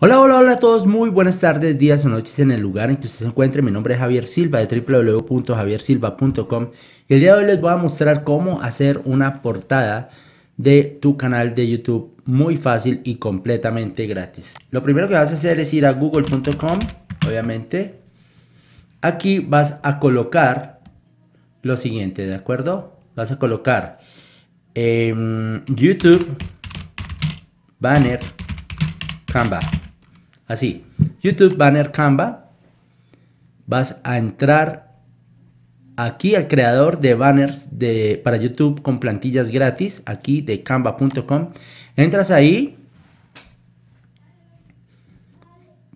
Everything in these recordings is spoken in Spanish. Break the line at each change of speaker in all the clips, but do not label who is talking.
Hola, hola, hola a todos, muy buenas tardes, días o noches en el lugar en que ustedes se encuentren Mi nombre es Javier Silva de www.javiersilva.com y el día de hoy les voy a mostrar cómo hacer una portada de tu canal de YouTube muy fácil y completamente gratis. Lo primero que vas a hacer es ir a google.com, obviamente. Aquí vas a colocar lo siguiente, ¿de acuerdo? Vas a colocar em, YouTube Banner Canva. Así, YouTube Banner Canva, vas a entrar aquí al creador de banners de, para YouTube con plantillas gratis, aquí de canva.com. Entras ahí,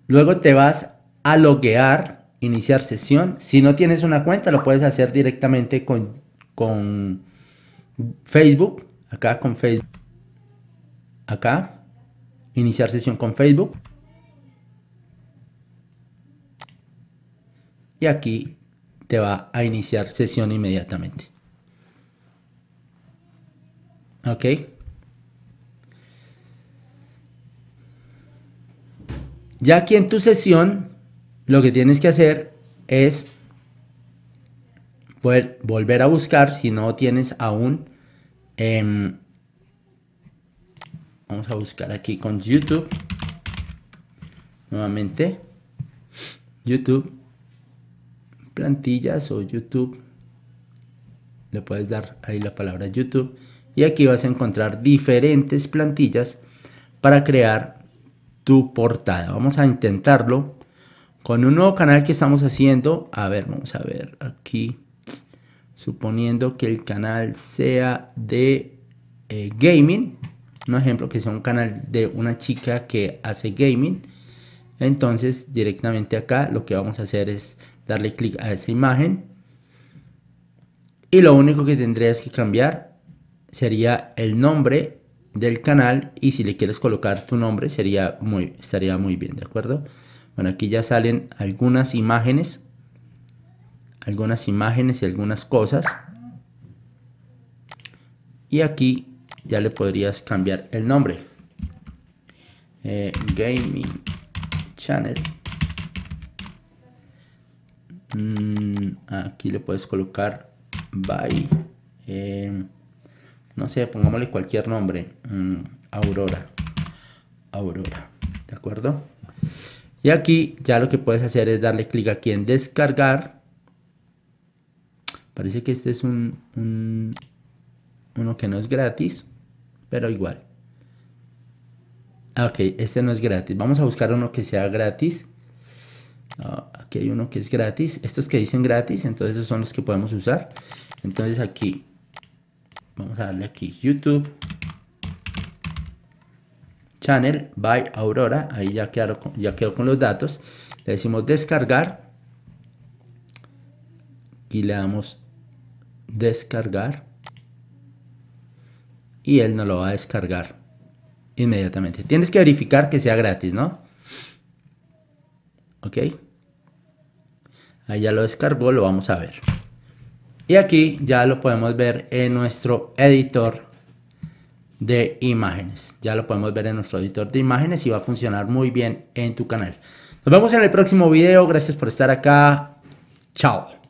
luego te vas a loguear, iniciar sesión. Si no tienes una cuenta, lo puedes hacer directamente con, con Facebook, acá con Facebook, acá, iniciar sesión con Facebook. y aquí te va a iniciar sesión inmediatamente. ¿Ok? Ya aquí en tu sesión, lo que tienes que hacer es poder volver a buscar si no tienes aún. Em, vamos a buscar aquí con YouTube. Nuevamente. YouTube plantillas o YouTube. Le puedes dar ahí la palabra YouTube. Y aquí vas a encontrar diferentes plantillas para crear tu portada. Vamos a intentarlo con un nuevo canal que estamos haciendo. A ver, vamos a ver aquí. Suponiendo que el canal sea de eh, gaming. Un ejemplo que sea un canal de una chica que hace gaming. Entonces directamente acá lo que vamos a hacer es darle clic a esa imagen. Y lo único que tendrías que cambiar sería el nombre del canal y si le quieres colocar tu nombre sería muy, estaría muy bien, ¿de acuerdo? Bueno, aquí ya salen algunas imágenes, algunas imágenes y algunas cosas. Y aquí ya le podrías cambiar el nombre. Eh, gaming channel. Mm, aquí le puedes colocar by, em, no sé, pongámosle cualquier nombre. Mm, Aurora. Aurora. ¿De acuerdo? Y aquí ya lo que puedes hacer es darle clic aquí en descargar. Parece que este es un, un uno que no es gratis, pero igual. Ah, ok, este no es gratis. Vamos a buscar uno que sea gratis. Ah, aquí hay uno que es gratis. Estos que dicen gratis, entonces esos son los que podemos usar. Entonces aquí, vamos a darle aquí YouTube Channel by Aurora. Ahí ya quedó ya quedó con los datos. Le decimos descargar. Y le damos descargar. Y él nos lo va a descargar inmediatamente. Tienes que verificar que sea gratis, ¿no? Ok. Ahí ya lo descargó, lo vamos a ver. Y aquí ya lo podemos ver en nuestro editor de imágenes. Ya lo podemos ver en nuestro editor de imágenes y va a funcionar muy bien en tu canal. Nos vemos en el próximo video. Gracias por estar acá. Chao.